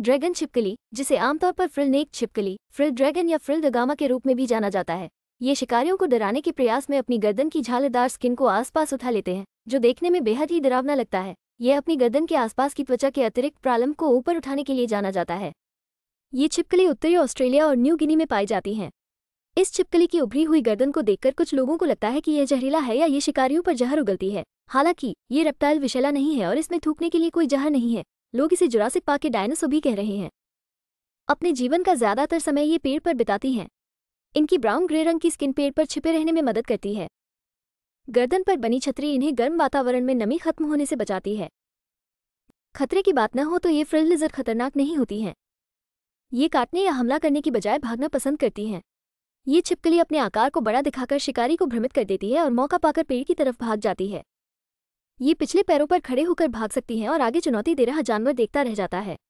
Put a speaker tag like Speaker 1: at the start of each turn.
Speaker 1: dragon छिपकली जिसे आमतौर पर फ्रिल नेक छिपकली फ्रिल ड्रैगन या फ्रिल दगामा के रूप में भी जाना जाता है ये शिकारियों को डराने के प्रयास में अपनी गर्दन की झालेदार स्किन को आसपास उठा लेते हैं जो देखने में बेहद ही डरावना लगता है यह अपनी गर्दन के आसपास की त्वचा के अतिरिक्त प्रालंब को ऊपर उठाने के लिए जाना जाता है ये छिपकली उत्तरी ऑस्ट्रेलिया और न्यू गिनी में पाई जाती हैं इस छिपकली की उभरी हुई गर्दन को देखकर कुछ लोगों को लगता है कि यह जहरीला है या ये शिकारियों पर जहर उगलती है हालांकि ये रेप्टाइल विशेला नहीं है और इसमें थूकने के लिए कोई जहर नहीं है लोग इसे जुरासिक पार्क के डायनासोर भी कह रहे हैं अपने जीवन का ज्यादातर समय ये पेड़ पर बिताती हैं इनकी ब्राउन ग्रे रंग की स्किन पेड़ पर छिपे रहने में मदद करती है गर्दन पर बनी छतरी इन्हें गर्म वातावरण में नमी खत्म होने से बचाती है खतरे की बात न हो तो ये फ्रिल खतरनाक नहीं होती हैं ये काटने या हमला करने की बजाय भागना पसंद करती हैं ये छिपकली अपने आकार को बड़ा दिखाकर शिकारी को भ्रमित कर देती है और मौका पाकर पेड़ की तरफ भाग जाती है ये पिछले पैरों पर खड़े होकर भाग सकती हैं और आगे चुनौती दे रहा जानवर देखता रह जाता है